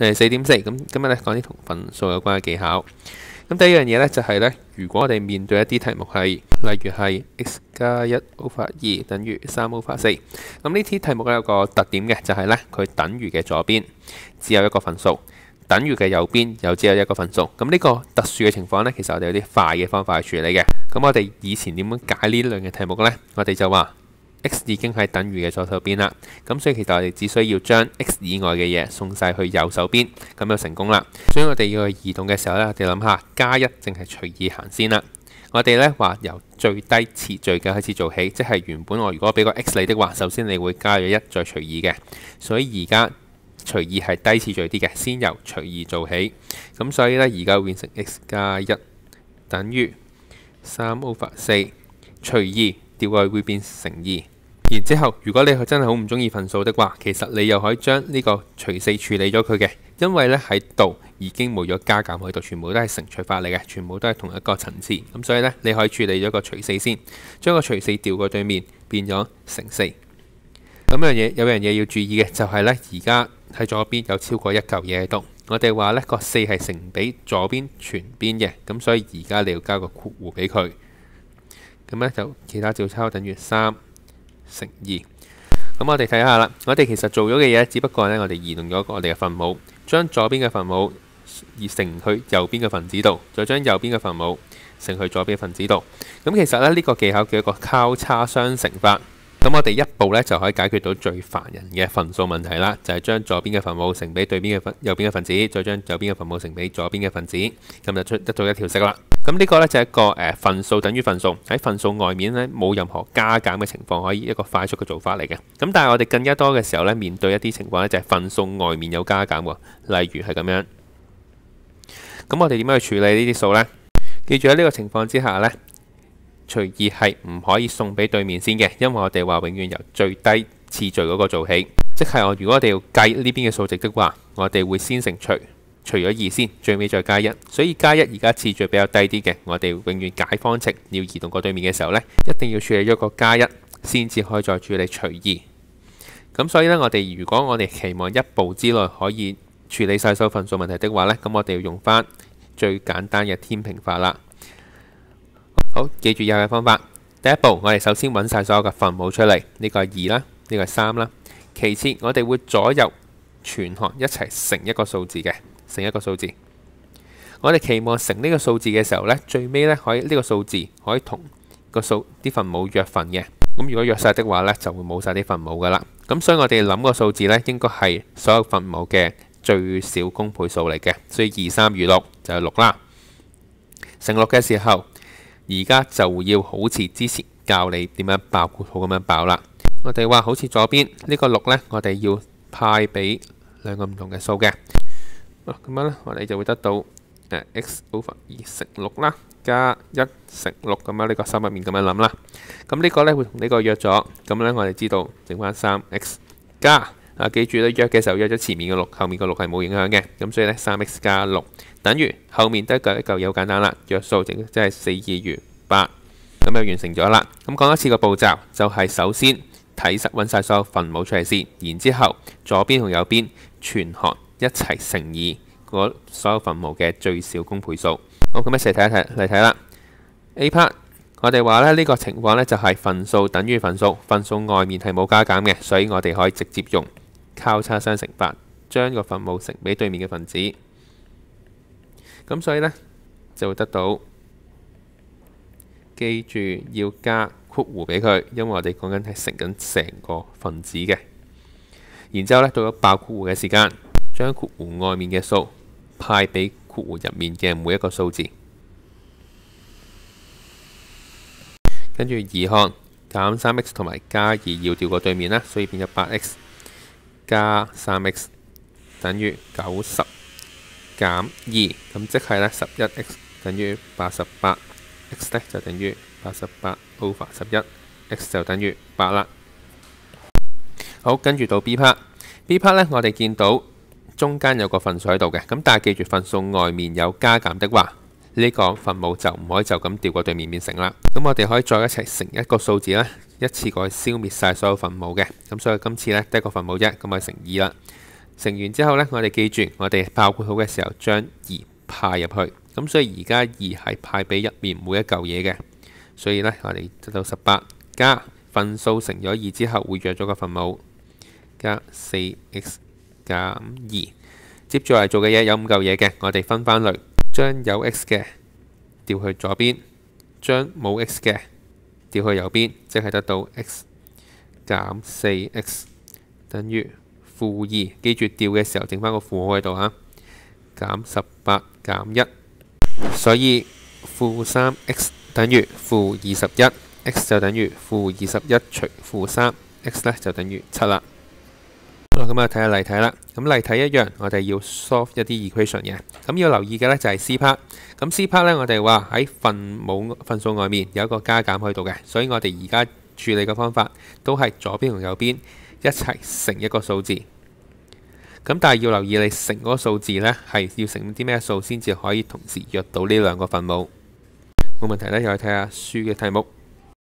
誒四點四咁今日咧講啲同分數有關嘅技巧。咁第一樣嘢咧就係咧，如果我哋面對一啲題目係，例如係 x 加一歐法二等於三歐法四。咁呢啲題目咧有個特點嘅，就係咧佢等於嘅左邊只有一個分數，等於嘅右邊又只有一個分數。咁呢個特殊嘅情況咧，其實我哋有啲快嘅方法去處理嘅。咁我哋以前點樣解呢兩樣題目呢？咧？我哋就話。x 已經喺等於嘅左手邊啦，咁所以其實我哋只需要將 x 以外嘅嘢送晒去右手邊，咁就成功啦。所以我哋要去移動嘅時候呢，我哋諗下加一淨係隨意行先啦。我哋呢話由最低次序嘅開始做起，即係原本我如果俾個 x 你的話，首先你會加咗一再隨意嘅，所以而家隨意係低次序啲嘅，先由隨意做起。咁所以呢，而家變成 x 加一等於三 over 四隨意調位會變成二。然之後，如果你真係好唔中意分數的話，其實你又可以將呢個除四處理咗佢嘅，因為咧喺度已經冇咗加減，喺度全部都係乘除法嚟嘅，全部都係同一個層次。咁所以咧，你可以處理咗個除四先，將個除四調過對面變咗乘四。咁樣嘢有樣嘢要注意嘅就係咧，而家喺左邊有超過一嚿嘢喺度，我哋話咧個四係乘俾左邊全邊嘅，咁所以而家你要加個括弧俾佢。咁咧就其他照抄等於三。乘二，咁我哋睇下啦。我哋其實做咗嘅嘢，只不過咧，我哋移動咗我哋嘅分母，將左邊嘅分母移乘去右邊嘅分子度，再將右邊嘅分母乘去左邊嘅分子度。咁其實咧，呢個技巧叫一個交叉相乘法。咁我哋一步咧就可以解決到最煩人嘅分數問題啦。就係將左邊嘅分母乘俾對邊嘅分，右邊嘅分子，再將右邊嘅分母乘俾左邊嘅分子，咁就出得到一條式啦。咁呢個咧就係一個誒分數等於分數喺分數外面咧冇任何加減嘅情況可以一個快速嘅做法嚟嘅。咁但係我哋更加多嘅時候咧面對一啲情況咧就係分數外面有加減喎，例如係咁樣。咁我哋點樣去處理呢啲數呢？記住喺呢個情況之下呢，除二係唔可以送俾對面先嘅，因為我哋話永遠由最低次序嗰個做起。即係我如果我哋要計呢邊嘅數值的話，我哋會先乘除。除咗二先，最尾再加一，所以加一而家次序比較低啲嘅。我哋永遠解方程要移動過對面嘅時候呢，一定要處理咗個加一先，至可以再處理除二。咁所以呢，我哋如果我哋期望一步之內可以處理晒所有分數問題的話呢，咁我哋要用翻最簡單嘅天平法啦。好，記住有嘅方法。第一步，我哋首先揾晒所有嘅分母出嚟，呢個二啦，呢個三啦。其次，我哋會左右全項一齊乘一個數字嘅。成一個數字，我哋期望成呢個數字嘅時候呢，最尾呢可以呢個數字可以同個数啲份母約份嘅。咁如果約晒的話呢，就會冇晒啲份母噶啦。咁所以我哋諗個數字呢，應該係所有份母嘅最少公倍數嚟嘅。所以二三二六就係六啦。成六嘅時候，而家就要好似之前教你點樣爆括好咁樣爆啦。我哋話好似左邊呢個六呢，我哋要派俾兩個唔同嘅數嘅。咁樣咧，我哋就會得到誒 x over 二乘六啦，加一乘六咁樣呢個心入面咁樣諗啦。咁呢個咧會呢個約咗，咁咧我哋知道剩翻三 x 加啊。記住咧約嘅時候約咗前面嘅六，後面個六係冇影響嘅。咁所以咧三 x 加六等於後面得一嚿一嚿嘢好簡單啦，約數整即係四二餘八，咁就完成咗啦。咁講一次個步驟，就係首先睇實揾晒所有分母嚟先，然之後左邊同右邊全項。一齊乘以個所有分母嘅最小公倍數。好咁，一齊睇一睇嚟睇啦。A part 我哋話咧，呢個情況咧就係分數等於分數，分數外面係冇加減嘅，所以我哋可以直接用交叉相乘法將個分母乘俾對面嘅分子。咁所以咧就會得到，記住要加括弧俾佢，因為我哋講緊係食緊成個分子嘅。然之後咧到咗爆括弧嘅時間。將括弧外面嘅數派俾括弧入面嘅每一個數字，跟住二項減三 x 同埋加二要掉過對面啦，所以變咗八 x 加三 x 等於九十減二，咁即係咧十一 x 等於八十八，x 咧就等於八十八 over 十一 x 就等於八啦。好，跟住到 B part，B part 咧，我哋見到。中間有個份數喺度嘅，咁但係記住份數外面有加減的話，呢個份母就唔可以就咁掉過對面變成啦。咁我哋可以再一齊乘一個數字咧，一次過消滅晒所有份母嘅。咁所以今次咧得個份母一，咁咪乘二啦。乘完之後咧，我哋記住我哋爆括號嘅時候將二派入去。咁所以而家二係派俾入面每一嚿嘢嘅。所以咧我哋得到十八加份數乘咗二之後，會約咗個份母加四 x。减二，接住嚟做嘅嘢有五嚿嘢嘅，我哋分返类，将有 x 嘅调去左边，将冇 x 嘅调去右边，即系得到 x 减四 x 等于负二，记住调嘅时候整翻个负号喺度啊，减十八减一，所以负三 x 等于负二十一，x 就等于负二十一除负三，x 咧就等于七啦。咁啊，睇下例题啦。咁例题一样，我哋要 solve 一啲 equation 嘅。咁要留意嘅咧就系 c part。咁 c part 咧，我哋话喺分母分数外面有一个加减喺度嘅，所以我哋而家处理嘅方法都系左边同右边一齐乘一个数字。咁但系要留意你乘嗰个数字咧，系要乘啲咩数先至可以同时约到呢两个分母？冇问题咧，又去睇下书嘅题目。